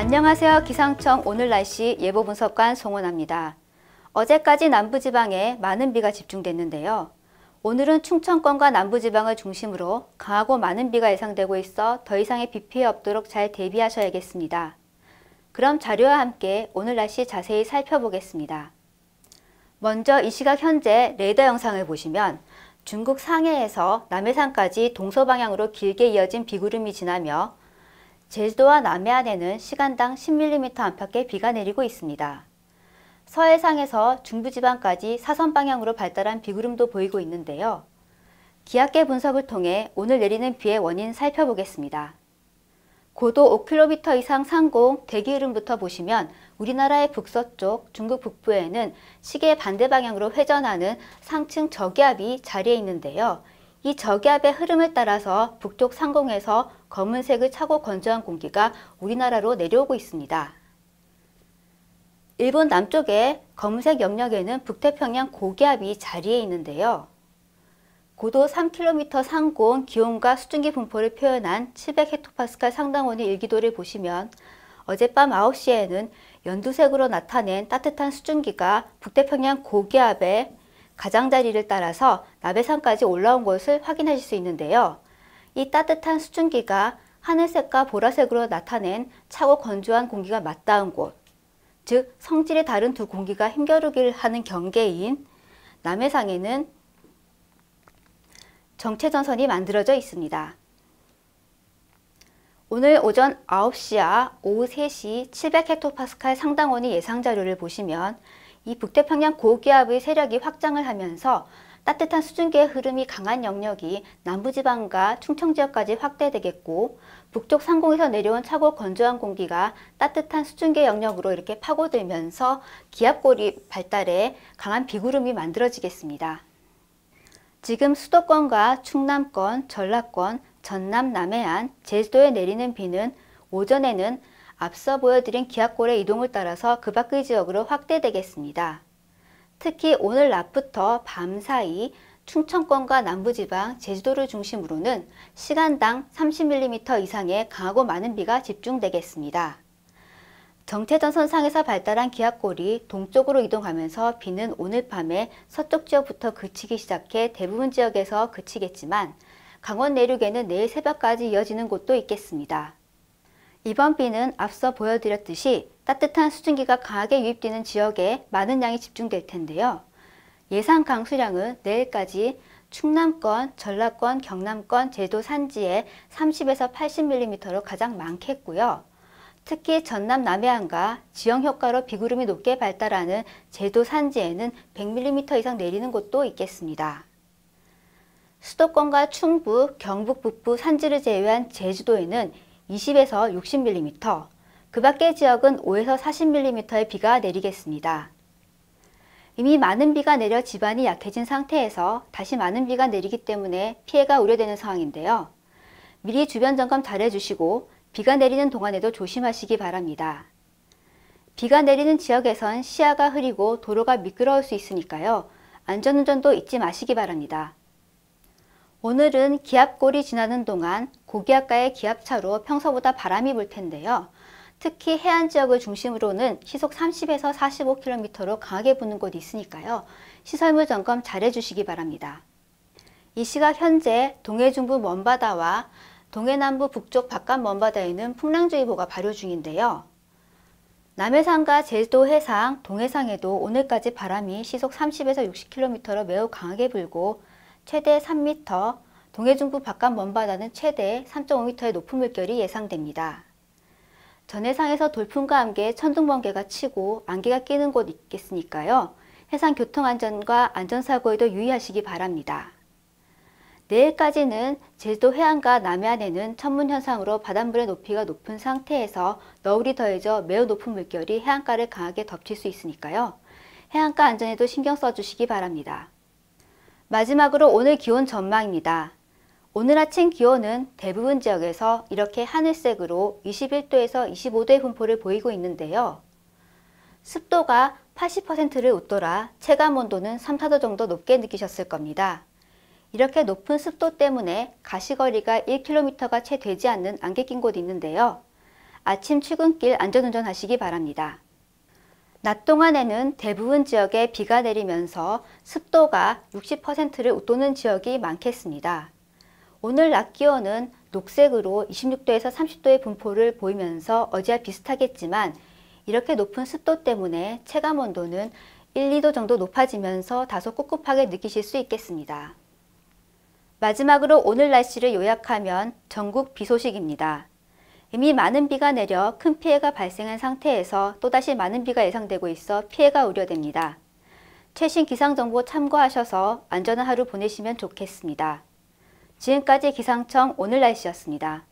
안녕하세요. 기상청 오늘 날씨 예보 분석관 송원아입니다. 어제까지 남부지방에 많은 비가 집중됐는데요. 오늘은 충청권과 남부지방을 중심으로 강하고 많은 비가 예상되고 있어 더 이상의 비 피해 없도록 잘 대비하셔야겠습니다. 그럼 자료와 함께 오늘 날씨 자세히 살펴보겠습니다. 먼저 이 시각 현재 레이더 영상을 보시면 중국 상해에서 남해상까지 동서방향으로 길게 이어진 비구름이 지나며 제주도와 남해안에는 시간당 10mm 안팎의 비가 내리고 있습니다. 서해상에서 중부지방까지 사선 방향으로 발달한 비구름도 보이고 있는데요. 기압계 분석을 통해 오늘 내리는 비의 원인 살펴보겠습니다. 고도 5km 이상 상공 대기흐름부터 보시면 우리나라의 북서쪽 중국 북부에는 시계 반대 방향으로 회전하는 상층 저기압이 자리에 있는데요. 이 저기압의 흐름을 따라서 북쪽 상공에서 검은색을 차고 건조한 공기가 우리나라로 내려오고 있습니다. 일본 남쪽의 검은색 영역에는 북태평양 고기압이 자리해 있는데요. 고도 3km 상공 기온과 수증기 분포를 표현한 700헥토파스칼 상당원의 일기도를 보시면 어젯밤 9시에는 연두색으로 나타낸 따뜻한 수증기가 북태평양 고기압의 가장자리를 따라서 나배산까지 올라온 것을 확인하실 수 있는데요. 이 따뜻한 수증기가 하늘색과 보라색으로 나타낸 차고 건조한 공기가 맞닿은 곳, 즉 성질이 다른 두 공기가 힘겨루기를 하는 경계인 남해상에는 정체전선이 만들어져 있습니다. 오늘 오전 9시와 오후 3시 700헥토파스칼 상당원이 예상자료를 보시면 이 북태평양 고기압의 세력이 확장을 하면서 따뜻한 수증기의 흐름이 강한 영역이 남부지방과 충청지역까지 확대되겠고 북쪽 상공에서 내려온 차고 건조한 공기가 따뜻한 수증기 영역으로 이렇게 파고들면서 기압골이 발달해 강한 비구름이 만들어지겠습니다. 지금 수도권과 충남권, 전라권, 전남, 남해안, 제주도에 내리는 비는 오전에는 앞서 보여드린 기압골의 이동을 따라서 그 밖의 지역으로 확대되겠습니다. 특히 오늘 낮부터 밤 사이 충청권과 남부지방, 제주도를 중심으로는 시간당 30mm 이상의 강하고 많은 비가 집중되겠습니다. 정체전 선상에서 발달한 기압골이 동쪽으로 이동하면서 비는 오늘 밤에 서쪽 지역부터 그치기 시작해 대부분 지역에서 그치겠지만 강원 내륙에는 내일 새벽까지 이어지는 곳도 있겠습니다. 이번 비는 앞서 보여드렸듯이 따뜻한 수증기가 강하게 유입되는 지역에 많은 양이 집중될 텐데요. 예상 강수량은 내일까지 충남권, 전라권, 경남권, 제도 산지에 30에서 80mm로 가장 많겠고요. 특히 전남 남해안과 지형 효과로 비구름이 높게 발달하는 제도 산지에는 100mm 이상 내리는 곳도 있겠습니다. 수도권과 충북, 경북 북부 산지를 제외한 제주도에는 20에서 60mm, 그 밖의 지역은 5에서 40mm의 비가 내리겠습니다. 이미 많은 비가 내려 지반이 약해진 상태에서 다시 많은 비가 내리기 때문에 피해가 우려되는 상황인데요. 미리 주변 점검 잘 해주시고 비가 내리는 동안에도 조심하시기 바랍니다. 비가 내리는 지역에선 시야가 흐리고 도로가 미끄러울 수 있으니까요. 안전운전도 잊지 마시기 바랍니다. 오늘은 기압골이 지나는 동안 고기압과의 기압차로 평소보다 바람이 불 텐데요. 특히 해안 지역을 중심으로는 시속 30에서 45km로 강하게 부는 곳이 있으니까요. 시설물 점검 잘 해주시기 바랍니다. 이 시각 현재 동해 중부 먼바다와 동해 남부 북쪽 바깥 먼바다에는 풍랑주의보가 발효 중인데요. 남해상과 제주도 해상, 동해상에도 오늘까지 바람이 시속 30에서 60km로 매우 강하게 불고 최대 3m, 동해중부 바깥 먼바다는 최대 3.5m의 높은 물결이 예상됩니다. 전해상에서 돌풍과 함께 천둥번개가 치고 안개가 끼는 곳 있겠으니까요. 해상 교통안전과 안전사고에도 유의하시기 바랍니다. 내일까지는 제주도 해안과 남해안에는 천문현상으로 바닷물의 높이가 높은 상태에서 너울이 더해져 매우 높은 물결이 해안가를 강하게 덮칠 수 있으니까요. 해안가 안전에도 신경 써주시기 바랍니다. 마지막으로 오늘 기온 전망입니다. 오늘 아침 기온은 대부분 지역에서 이렇게 하늘색으로 21도에서 25도의 분포를 보이고 있는데요. 습도가 80%를 웃돌아 체감 온도는 3, 4도 정도 높게 느끼셨을 겁니다. 이렇게 높은 습도 때문에 가시거리가 1km가 채 되지 않는 안개 낀 곳이 있는데요. 아침 출근길 안전운전 하시기 바랍니다. 낮 동안에는 대부분 지역에 비가 내리면서 습도가 60%를 웃도는 지역이 많겠습니다. 오늘 낮 기온은 녹색으로 26도에서 30도의 분포를 보이면서 어제와 비슷하겠지만 이렇게 높은 습도 때문에 체감 온도는 1, 2도 정도 높아지면서 다소 꿉꿉하게 느끼실 수 있겠습니다. 마지막으로 오늘 날씨를 요약하면 전국 비 소식입니다. 이미 많은 비가 내려 큰 피해가 발생한 상태에서 또다시 많은 비가 예상되고 있어 피해가 우려됩니다. 최신 기상정보 참고하셔서 안전한 하루 보내시면 좋겠습니다. 지금까지 기상청 오늘 날씨였습니다.